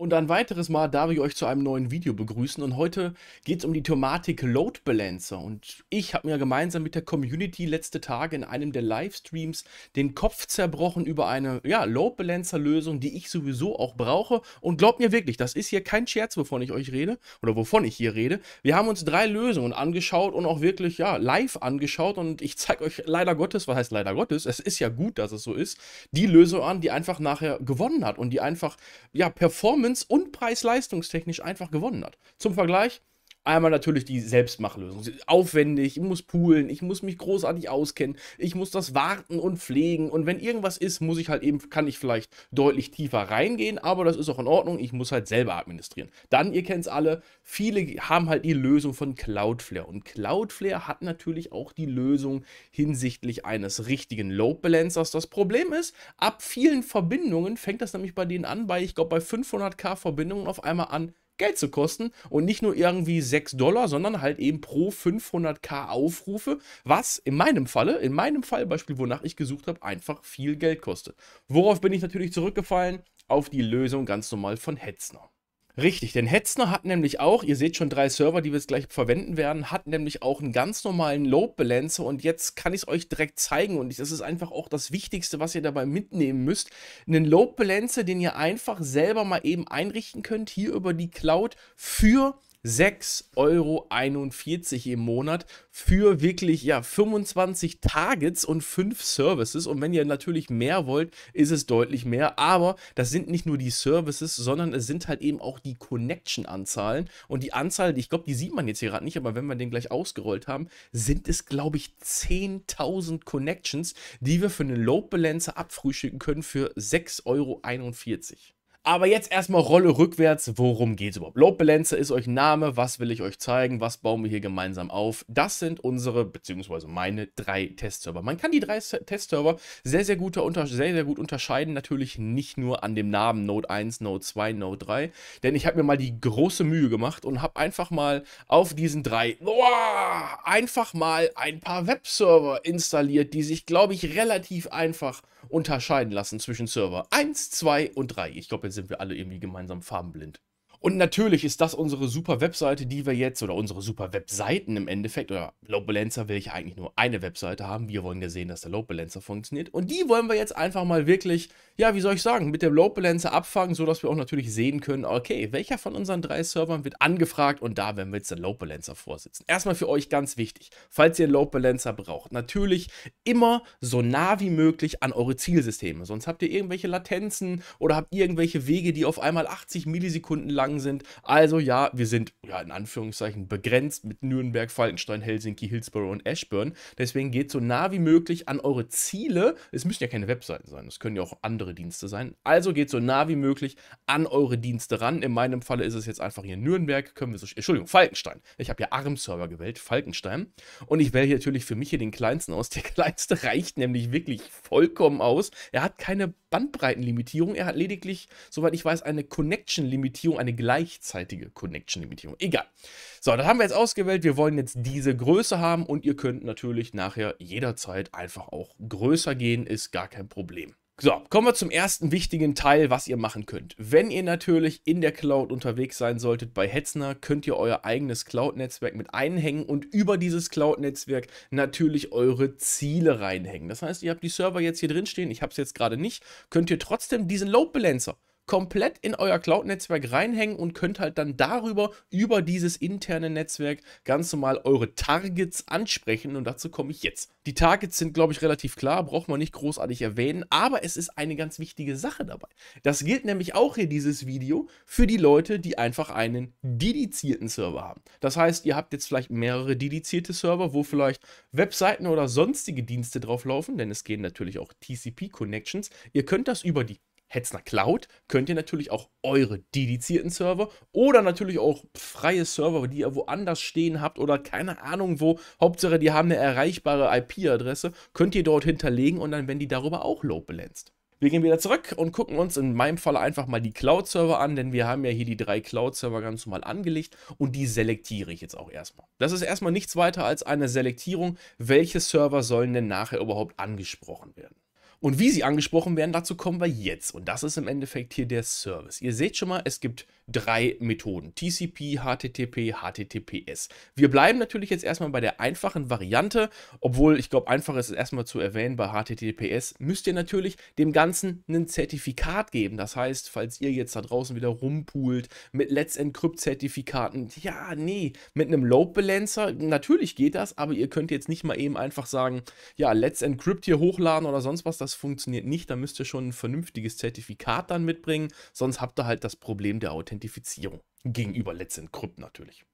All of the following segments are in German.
Und ein weiteres Mal darf ich euch zu einem neuen Video begrüßen und heute geht es um die Thematik Load Balancer und ich habe mir gemeinsam mit der Community letzte Tage in einem der Livestreams den Kopf zerbrochen über eine ja, Load Balancer Lösung, die ich sowieso auch brauche und glaubt mir wirklich, das ist hier kein Scherz, wovon ich euch rede oder wovon ich hier rede. Wir haben uns drei Lösungen angeschaut und auch wirklich ja live angeschaut und ich zeige euch leider Gottes, was heißt leider Gottes, es ist ja gut, dass es so ist, die Lösung an, die einfach nachher gewonnen hat und die einfach ja Performance Performance- und preis-leistungstechnisch einfach gewonnen hat. Zum Vergleich, Einmal natürlich die Selbstmachlösung. Aufwendig, ich muss poolen, ich muss mich großartig auskennen, ich muss das warten und pflegen. Und wenn irgendwas ist, muss ich halt eben, kann ich vielleicht deutlich tiefer reingehen, aber das ist auch in Ordnung. Ich muss halt selber administrieren. Dann, ihr kennt es alle, viele haben halt die Lösung von Cloudflare. Und Cloudflare hat natürlich auch die Lösung hinsichtlich eines richtigen Load Balancers. Das Problem ist, ab vielen Verbindungen fängt das nämlich bei denen an, bei, ich glaube, bei 500k Verbindungen auf einmal an, Geld zu kosten und nicht nur irgendwie 6 Dollar, sondern halt eben pro 500k Aufrufe, was in meinem Falle, in meinem Fallbeispiel, wonach ich gesucht habe, einfach viel Geld kostet. Worauf bin ich natürlich zurückgefallen? Auf die Lösung ganz normal von Hetzner. Richtig, denn Hetzner hat nämlich auch, ihr seht schon drei Server, die wir jetzt gleich verwenden werden, hat nämlich auch einen ganz normalen Load Balancer und jetzt kann ich es euch direkt zeigen und das ist einfach auch das Wichtigste, was ihr dabei mitnehmen müsst. Einen Load Balancer, den ihr einfach selber mal eben einrichten könnt, hier über die Cloud für 6,41 Euro im Monat für wirklich ja 25 Targets und 5 Services. Und wenn ihr natürlich mehr wollt, ist es deutlich mehr. Aber das sind nicht nur die Services, sondern es sind halt eben auch die Connection-Anzahlen. Und die Anzahl, ich glaube, die sieht man jetzt hier gerade nicht, aber wenn wir den gleich ausgerollt haben, sind es, glaube ich, 10.000 Connections, die wir für einen Load Balancer abfrühstücken können für 6,41 Euro. Aber jetzt erstmal Rolle rückwärts. Worum geht es überhaupt? Load Balancer ist euch Name. Was will ich euch zeigen? Was bauen wir hier gemeinsam auf? Das sind unsere, beziehungsweise meine drei Testserver. Man kann die drei Testserver sehr, sehr sehr, sehr gut unterscheiden. Natürlich nicht nur an dem Namen Node 1, Node 2, Node 3. Denn ich habe mir mal die große Mühe gemacht und habe einfach mal auf diesen drei, wow, einfach mal ein paar Webserver installiert, die sich, glaube ich, relativ einfach unterscheiden lassen zwischen Server 1, 2 und 3. Ich glaube, jetzt sind wir alle irgendwie gemeinsam farbenblind. Und natürlich ist das unsere super Webseite, die wir jetzt, oder unsere super Webseiten im Endeffekt, oder Load Balancer will ich eigentlich nur eine Webseite haben. Wir wollen ja sehen, dass der Load Balancer funktioniert. Und die wollen wir jetzt einfach mal wirklich, ja, wie soll ich sagen, mit dem Load Balancer abfangen, sodass wir auch natürlich sehen können, okay, welcher von unseren drei Servern wird angefragt und da werden wir jetzt den Load Balancer vorsitzen. Erstmal für euch ganz wichtig, falls ihr einen Load Balancer braucht, natürlich immer so nah wie möglich an eure Zielsysteme. Sonst habt ihr irgendwelche Latenzen oder habt irgendwelche Wege, die auf einmal 80 Millisekunden lang gegangen sind. Also ja, wir sind ja in Anführungszeichen begrenzt mit Nürnberg, Falkenstein, Helsinki, Hillsborough und Ashburn. Deswegen geht so nah wie möglich an eure Ziele. Es müssen ja keine Webseiten sein, es können ja auch andere Dienste sein. Also geht so nah wie möglich an eure Dienste ran. In meinem Falle ist es jetzt einfach hier Nürnberg, können wir so, Entschuldigung, Falkenstein. Ich habe ja ARM-Server gewählt, Falkenstein. Und ich wähle hier natürlich für mich hier den kleinsten aus. Der kleinste reicht nämlich wirklich vollkommen aus. Er hat keine Bandbreitenlimitierung, er hat lediglich, soweit ich weiß, eine Connection-Limitierung, eine gleichzeitige Connection-Limitierung. Egal. So, das haben wir jetzt ausgewählt. Wir wollen jetzt diese Größe haben und ihr könnt natürlich nachher jederzeit einfach auch größer gehen, ist gar kein Problem. So, kommen wir zum ersten wichtigen Teil, was ihr machen könnt. Wenn ihr natürlich in der Cloud unterwegs sein solltet bei Hetzner, könnt ihr euer eigenes Cloud-Netzwerk mit einhängen und über dieses Cloud-Netzwerk natürlich eure Ziele reinhängen. Das heißt, ihr habt die Server jetzt hier drin stehen, ich habe es jetzt gerade nicht, könnt ihr trotzdem diesen Load Balancer komplett in euer Cloud-Netzwerk reinhängen und könnt halt dann darüber, über dieses interne Netzwerk, ganz normal eure Targets ansprechen. Und dazu komme ich jetzt. Die Targets sind, glaube ich, relativ klar, braucht man nicht großartig erwähnen, aber es ist eine ganz wichtige Sache dabei. Das gilt nämlich auch hier dieses Video für die Leute, die einfach einen dedizierten Server haben. Das heißt, ihr habt jetzt vielleicht mehrere dedizierte Server, wo vielleicht Webseiten oder sonstige Dienste drauflaufen, denn es gehen natürlich auch TCP-Connections. Ihr könnt das über die Hetzner Cloud könnt ihr natürlich auch eure dedizierten Server oder natürlich auch freie Server, die ihr woanders stehen habt oder keine Ahnung wo, Hauptsache die haben eine erreichbare IP-Adresse, könnt ihr dort hinterlegen und dann werden die darüber auch low balanced. Wir gehen wieder zurück und gucken uns in meinem Fall einfach mal die Cloud-Server an, denn wir haben ja hier die drei Cloud-Server ganz normal angelegt und die selektiere ich jetzt auch erstmal. Das ist erstmal nichts weiter als eine Selektierung, welche Server sollen denn nachher überhaupt angesprochen werden. Und wie sie angesprochen werden, dazu kommen wir jetzt. Und das ist im Endeffekt hier der Service. Ihr seht schon mal, es gibt drei Methoden. TCP, HTTP, HTTPS. Wir bleiben natürlich jetzt erstmal bei der einfachen Variante, obwohl ich glaube, einfach ist es erstmal zu erwähnen, bei HTTPS müsst ihr natürlich dem Ganzen ein Zertifikat geben. Das heißt, falls ihr jetzt da draußen wieder rumpoolt mit Let's Encrypt-Zertifikaten, ja, nee, mit einem Load Balancer, natürlich geht das, aber ihr könnt jetzt nicht mal eben einfach sagen, ja, Let's Encrypt hier hochladen oder sonst was, das funktioniert nicht. Da müsst ihr schon ein vernünftiges Zertifikat dann mitbringen, sonst habt ihr halt das Problem der Authentifizierung. Authentifizierung gegenüber Let's Encrypt natürlich.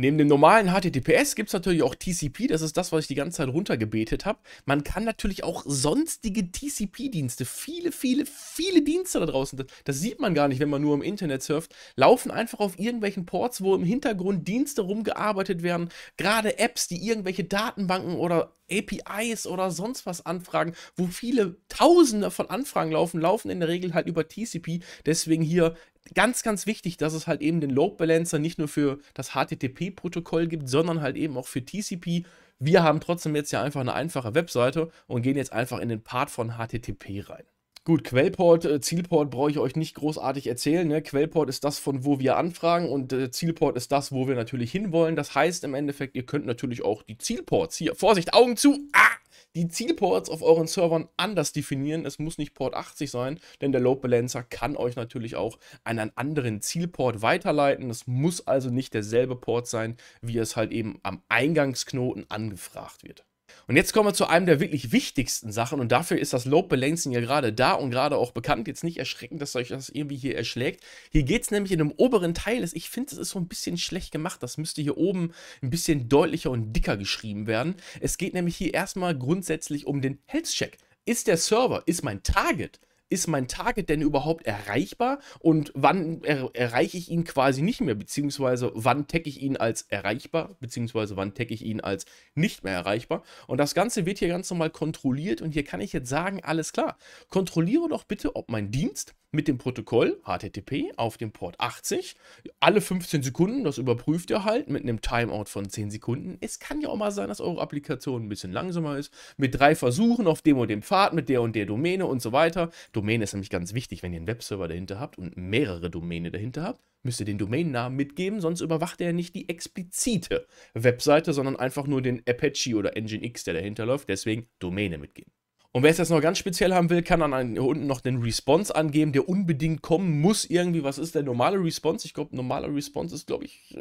Neben dem normalen HTTPS gibt es natürlich auch TCP, das ist das, was ich die ganze Zeit runtergebetet habe. Man kann natürlich auch sonstige TCP-Dienste, viele, viele, viele Dienste da draußen, das sieht man gar nicht, wenn man nur im Internet surft, laufen einfach auf irgendwelchen Ports, wo im Hintergrund Dienste rumgearbeitet werden, gerade Apps, die irgendwelche Datenbanken oder APIs oder sonst was anfragen, wo viele Tausende von Anfragen laufen, laufen in der Regel halt über TCP. Deswegen hier ganz, ganz wichtig, dass es halt eben den Load Balancer nicht nur für das HTTP-Protokoll gibt, sondern halt eben auch für TCP. Wir haben trotzdem jetzt ja einfach eine einfache Webseite und gehen jetzt einfach in den Part von HTTP rein. Gut, Quellport, äh, Zielport brauche ich euch nicht großartig erzählen. Ne? Quellport ist das, von wo wir anfragen und äh, Zielport ist das, wo wir natürlich hinwollen. Das heißt im Endeffekt, ihr könnt natürlich auch die Zielports hier, Vorsicht, Augen zu, ah! die Zielports auf euren Servern anders definieren. Es muss nicht Port 80 sein, denn der Load Balancer kann euch natürlich auch an einen anderen Zielport weiterleiten. Es muss also nicht derselbe Port sein, wie es halt eben am Eingangsknoten angefragt wird. Und jetzt kommen wir zu einem der wirklich wichtigsten Sachen und dafür ist das Load Balancing ja gerade da und gerade auch bekannt. Jetzt nicht erschrecken, dass euch das irgendwie hier erschlägt. Hier geht es nämlich in dem oberen Teil, ich finde, das ist so ein bisschen schlecht gemacht. Das müsste hier oben ein bisschen deutlicher und dicker geschrieben werden. Es geht nämlich hier erstmal grundsätzlich um den Health Check. Ist der Server, ist mein Target ist mein Target denn überhaupt erreichbar und wann er erreiche ich ihn quasi nicht mehr, beziehungsweise wann tagge ich ihn als erreichbar, beziehungsweise wann tagge ich ihn als nicht mehr erreichbar. Und das Ganze wird hier ganz normal kontrolliert und hier kann ich jetzt sagen, alles klar, kontrolliere doch bitte, ob mein Dienst mit dem Protokoll HTTP auf dem Port 80 alle 15 Sekunden, das überprüft ihr halt mit einem Timeout von 10 Sekunden. Es kann ja auch mal sein, dass eure Applikation ein bisschen langsamer ist, mit drei Versuchen auf dem und dem Pfad, mit der und der Domäne und so weiter. Domain ist nämlich ganz wichtig. Wenn ihr einen Webserver dahinter habt und mehrere Domäne dahinter habt, müsst ihr den Domainnamen mitgeben, sonst überwacht er nicht die explizite Webseite, sondern einfach nur den Apache oder Nginx, der dahinter läuft. Deswegen Domäne mitgeben. Und wer es jetzt noch ganz speziell haben will, kann dann hier unten noch den Response angeben, der unbedingt kommen muss irgendwie. Was ist der normale Response? Ich glaube, normaler Response ist, glaube ich,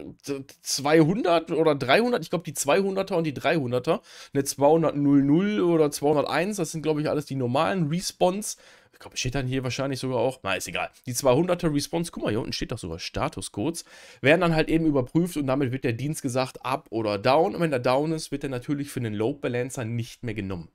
200 äh, oder 300. Ich glaube, die 200er und die 300er. Eine 200 00 oder 201, das sind, glaube ich, alles die normalen Response. Ich glaube, steht dann hier wahrscheinlich sogar auch. Na, ist egal. Die 200er Response, guck mal, hier unten steht doch sogar Statuscodes, werden dann halt eben überprüft und damit wird der Dienst gesagt, up oder down. Und wenn er down ist, wird er natürlich für den Load Balancer nicht mehr genommen.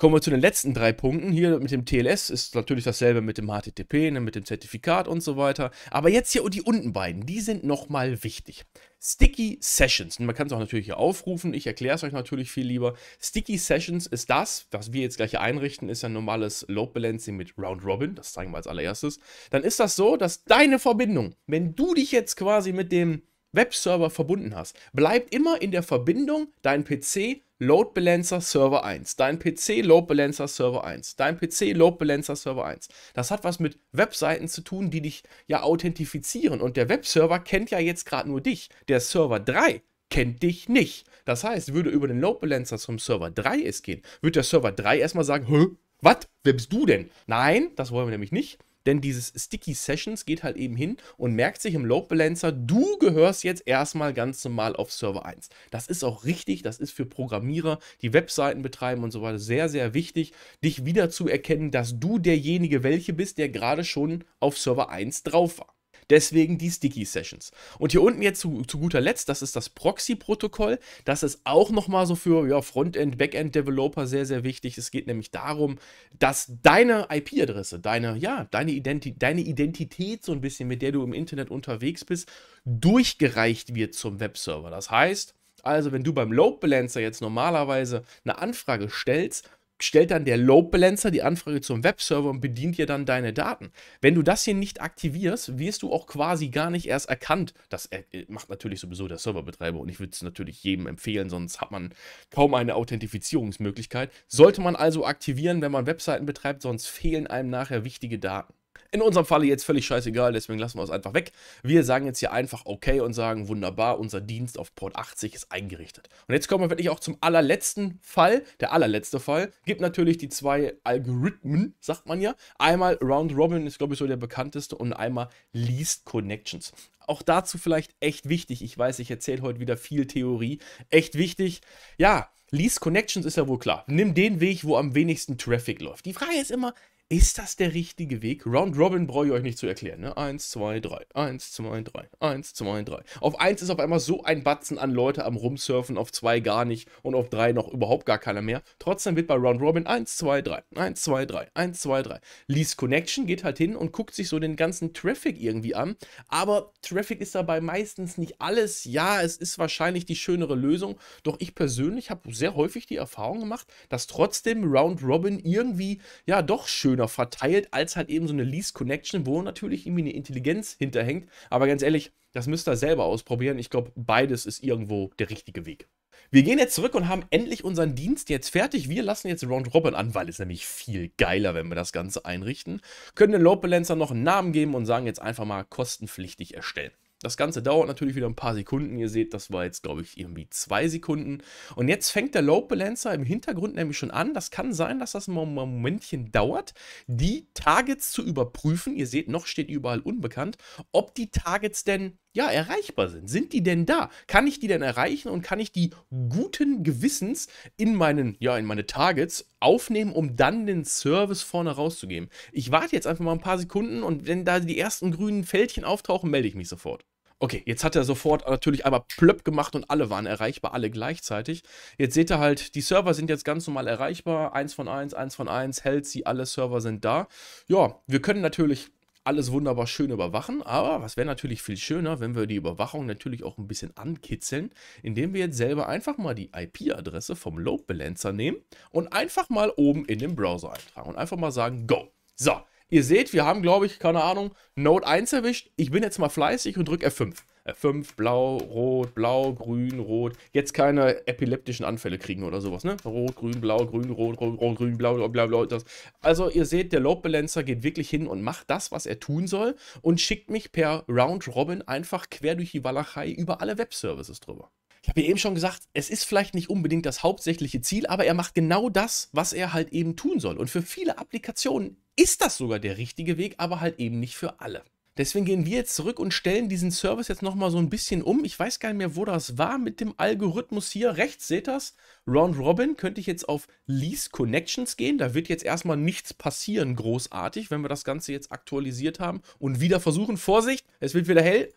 Kommen wir zu den letzten drei Punkten. Hier mit dem TLS ist natürlich dasselbe mit dem HTTP, ne, mit dem Zertifikat und so weiter. Aber jetzt hier die unten beiden, die sind nochmal wichtig. Sticky Sessions, man kann es auch natürlich hier aufrufen, ich erkläre es euch natürlich viel lieber. Sticky Sessions ist das, was wir jetzt gleich hier einrichten, ist ein normales Load Balancing mit Round Robin, das zeigen wir als allererstes. Dann ist das so, dass deine Verbindung, wenn du dich jetzt quasi mit dem Webserver verbunden hast, bleibt immer in der Verbindung dein PC Load Balancer Server 1, dein PC Load Balancer Server 1, dein PC Load Balancer Server 1. Das hat was mit Webseiten zu tun, die dich ja authentifizieren und der Webserver kennt ja jetzt gerade nur dich. Der Server 3 kennt dich nicht. Das heißt, würde über den Load Balancer zum Server 3 es gehen, wird der Server 3 erstmal sagen, hä, was? Wer bist du denn? Nein, das wollen wir nämlich nicht. Denn dieses Sticky Sessions geht halt eben hin und merkt sich im Load Balancer, du gehörst jetzt erstmal ganz normal auf Server 1. Das ist auch richtig, das ist für Programmierer, die Webseiten betreiben und so weiter sehr, sehr wichtig, dich wieder zu erkennen, dass du derjenige welche bist, der gerade schon auf Server 1 drauf war. Deswegen die Sticky Sessions. Und hier unten jetzt zu, zu guter Letzt, das ist das Proxy-Protokoll. Das ist auch nochmal so für ja, Frontend, Backend-Developer sehr, sehr wichtig. Es geht nämlich darum, dass deine IP-Adresse, deine, ja, deine, Identi deine Identität so ein bisschen, mit der du im Internet unterwegs bist, durchgereicht wird zum Webserver. Das heißt, also, wenn du beim Load Balancer jetzt normalerweise eine Anfrage stellst, stellt dann der Load Balancer die Anfrage zum Webserver und bedient dir dann deine Daten. Wenn du das hier nicht aktivierst, wirst du auch quasi gar nicht erst erkannt. Das äh, macht natürlich sowieso der Serverbetreiber und ich würde es natürlich jedem empfehlen, sonst hat man kaum eine Authentifizierungsmöglichkeit. Sollte man also aktivieren, wenn man Webseiten betreibt, sonst fehlen einem nachher wichtige Daten. In unserem Falle jetzt völlig scheißegal, deswegen lassen wir es einfach weg. Wir sagen jetzt hier einfach okay und sagen wunderbar, unser Dienst auf Port 80 ist eingerichtet. Und jetzt kommen wir wirklich auch zum allerletzten Fall. Der allerletzte Fall gibt natürlich die zwei Algorithmen, sagt man ja. Einmal Round Robin ist glaube ich so der bekannteste und einmal Least Connections auch dazu vielleicht echt wichtig. Ich weiß, ich erzähle heute wieder viel Theorie. Echt wichtig. Ja, Lease Connections ist ja wohl klar. Nimm den Weg, wo am wenigsten Traffic läuft. Die Frage ist immer, ist das der richtige Weg? Round Robin brauche ich euch nicht zu erklären. Ne? Eins, zwei, drei, eins, zwei, drei, eins, zwei, drei. Auf eins ist auf einmal so ein Batzen an Leute am Rumsurfen, auf zwei gar nicht und auf drei noch überhaupt gar keiner mehr. Trotzdem wird bei Round Robin eins, zwei, drei, eins, zwei, drei, eins, zwei, drei. Lease Connection geht halt hin und guckt sich so den ganzen Traffic irgendwie an. Aber Traffic ist dabei meistens nicht alles. Ja, es ist wahrscheinlich die schönere Lösung. Doch ich persönlich habe sehr häufig die Erfahrung gemacht, dass trotzdem Round Robin irgendwie ja doch schön schöner verteilt, als halt eben so eine Lease Connection, wo natürlich irgendwie eine Intelligenz hinterhängt. Aber ganz ehrlich, das müsst ihr selber ausprobieren. Ich glaube, beides ist irgendwo der richtige Weg. Wir gehen jetzt zurück und haben endlich unseren Dienst jetzt fertig. Wir lassen jetzt Round Robin an, weil es nämlich viel geiler, wenn wir das Ganze einrichten. Können den Load Balancer noch einen Namen geben und sagen jetzt einfach mal kostenpflichtig erstellen. Das Ganze dauert natürlich wieder ein paar Sekunden. Ihr seht, das war jetzt, glaube ich, irgendwie zwei Sekunden. Und jetzt fängt der Load Balancer im Hintergrund nämlich schon an. Das kann sein, dass das mal ein Momentchen dauert, die Targets zu überprüfen. Ihr seht, noch steht überall unbekannt, ob die Targets denn ja, erreichbar sind. Sind die denn da? Kann ich die denn erreichen und kann ich die guten Gewissens in meinen, ja, in meine Targets aufnehmen, um dann den Service vorne rauszugeben? Ich warte jetzt einfach mal ein paar Sekunden und wenn da die ersten grünen Fältchen auftauchen, melde ich mich sofort. Okay, jetzt hat er sofort natürlich einmal plöpp gemacht und alle waren erreichbar, alle gleichzeitig. Jetzt seht ihr halt, die Server sind jetzt ganz normal erreichbar. Eins von eins, eins von eins, hält sie, alle Server sind da. Ja, wir können natürlich alles wunderbar schön überwachen, aber was wäre natürlich viel schöner, wenn wir die Überwachung natürlich auch ein bisschen ankitzeln, indem wir jetzt selber einfach mal die IP-Adresse vom Load Balancer nehmen und einfach mal oben in den Browser eintragen und einfach mal sagen, go. So, ihr seht, wir haben, glaube ich, keine Ahnung, Node 1 erwischt. Ich bin jetzt mal fleißig und drücke F5. Äh, fünf blau, rot, blau, grün, rot. Jetzt keine epileptischen Anfälle kriegen oder sowas, ne? Rot, grün, blau, grün, rot, rot, rot grün, blau, blau, blau, Das. Also ihr seht, der Load Balancer geht wirklich hin und macht das, was er tun soll und schickt mich per Round Robin einfach quer durch die Walachei über alle Webservices drüber. Ich habe ja eben schon gesagt, es ist vielleicht nicht unbedingt das hauptsächliche Ziel, aber er macht genau das, was er halt eben tun soll. Und für viele Applikationen ist das sogar der richtige Weg, aber halt eben nicht für alle. Deswegen gehen wir jetzt zurück und stellen diesen Service jetzt nochmal so ein bisschen um. Ich weiß gar nicht mehr, wo das war mit dem Algorithmus hier. Rechts seht ihr das. Round Robin könnte ich jetzt auf Lease Connections gehen. Da wird jetzt erstmal nichts passieren, großartig, wenn wir das Ganze jetzt aktualisiert haben und wieder versuchen. Vorsicht, es wird wieder hell.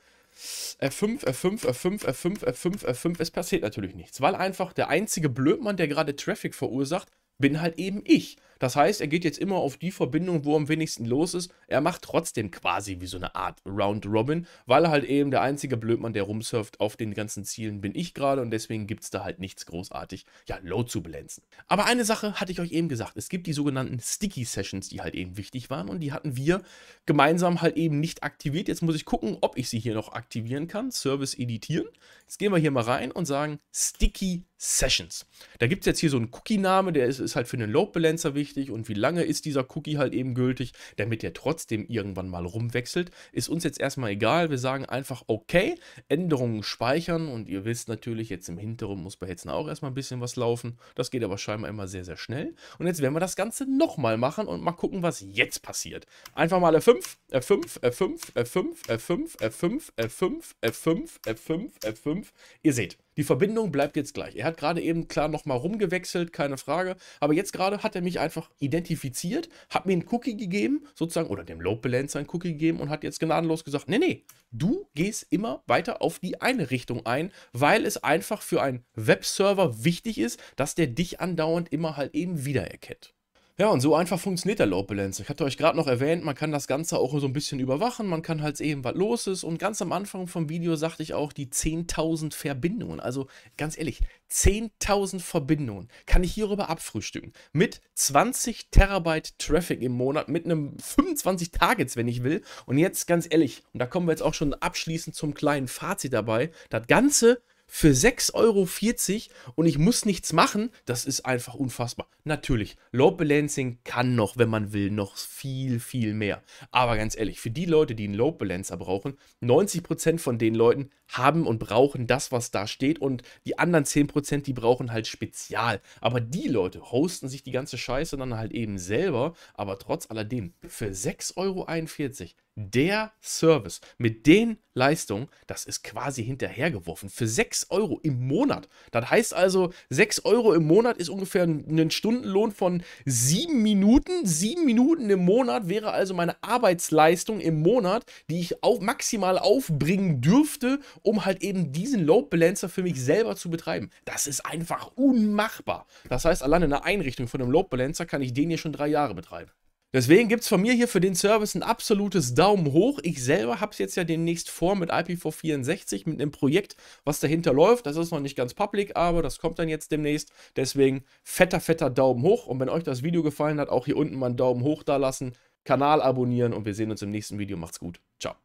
F5, F5, F5, F5, F5, F5. Es passiert natürlich nichts, weil einfach der einzige Blödmann, der gerade Traffic verursacht, bin halt eben ich. Das heißt, er geht jetzt immer auf die Verbindung, wo am wenigsten los ist. Er macht trotzdem quasi wie so eine Art Round Robin, weil halt eben der einzige Blödmann, der rumsurft auf den ganzen Zielen, bin ich gerade und deswegen gibt es da halt nichts großartig, ja, low zu glänzen. Aber eine Sache hatte ich euch eben gesagt. Es gibt die sogenannten Sticky Sessions, die halt eben wichtig waren und die hatten wir gemeinsam halt eben nicht aktiviert. Jetzt muss ich gucken, ob ich sie hier noch aktivieren kann. Service editieren. Jetzt gehen wir hier mal rein und sagen Sticky Sessions. Da gibt es jetzt hier so einen Cookie-Name, der ist, ist halt für einen Load-Balancer wichtig wichtig und wie lange ist dieser Cookie halt eben gültig, damit der trotzdem irgendwann mal rumwechselt, ist uns jetzt erstmal egal. Wir sagen einfach okay, Änderungen speichern und ihr wisst natürlich, jetzt im Hinteren muss bei Hetzner auch erstmal ein bisschen was laufen. Das geht aber scheinbar immer sehr, sehr schnell. Und jetzt werden wir das Ganze nochmal machen und mal gucken, was jetzt passiert. Einfach mal F5, F5, F5, F5, F5, F5, F5, F5, F5, F5, F5. Ihr seht, die Verbindung bleibt jetzt gleich. Er hat gerade eben klar nochmal rumgewechselt, keine Frage. Aber jetzt gerade hat er mich einfach identifiziert, hat mir einen Cookie gegeben, sozusagen, oder dem Load Balancer einen Cookie gegeben und hat jetzt gnadenlos gesagt, nee, nee, du gehst immer weiter auf die eine Richtung ein, weil es einfach für einen Webserver wichtig ist, dass der dich andauernd immer halt eben wiedererkennt. Ja, und so einfach funktioniert der Load Balancer. Ich hatte euch gerade noch erwähnt, man kann das Ganze auch so ein bisschen überwachen, man kann halt sehen, was los ist. Und ganz am Anfang vom Video sagte ich auch, die 10.000 Verbindungen, also ganz ehrlich, 10.000 Verbindungen kann ich hierüber abfrühstücken. Mit 20 Terabyte Traffic im Monat, mit einem 25 Targets, wenn ich will. Und jetzt ganz ehrlich, und da kommen wir jetzt auch schon abschließend zum kleinen Fazit dabei, das Ganze für 6,40 Euro und ich muss nichts machen, das ist einfach unfassbar. Natürlich, Load Balancing kann noch, wenn man will, noch viel, viel mehr. Aber ganz ehrlich, für die Leute, die einen Load Balancer brauchen, 90% von den Leuten haben und brauchen das, was da steht und die anderen 10%, die brauchen halt Spezial. Aber die Leute hosten sich die ganze Scheiße dann halt eben selber, aber trotz alledem für 6,41 Euro der Service mit den Leistungen, das ist quasi hinterhergeworfen. Für 6 Euro im Monat. Das heißt also, 6 Euro im Monat ist ungefähr ein Stundenlohn von 7 Minuten. 7 Minuten im Monat wäre also meine Arbeitsleistung im Monat, die ich auf, maximal aufbringen dürfte, um halt eben diesen Load Balancer für mich selber zu betreiben. Das ist einfach unmachbar. Das heißt, alleine eine Einrichtung von einem Load Balancer kann ich den hier schon drei Jahre betreiben. Deswegen gibt es von mir hier für den Service ein absolutes Daumen hoch. Ich selber habe es jetzt ja demnächst vor mit IPv64, mit einem Projekt, was dahinter läuft. Das ist noch nicht ganz public, aber das kommt dann jetzt demnächst. Deswegen fetter, fetter Daumen hoch. Und wenn euch das Video gefallen hat, auch hier unten mal einen Daumen hoch da lassen, Kanal abonnieren und wir sehen uns im nächsten Video. Macht's gut. Ciao.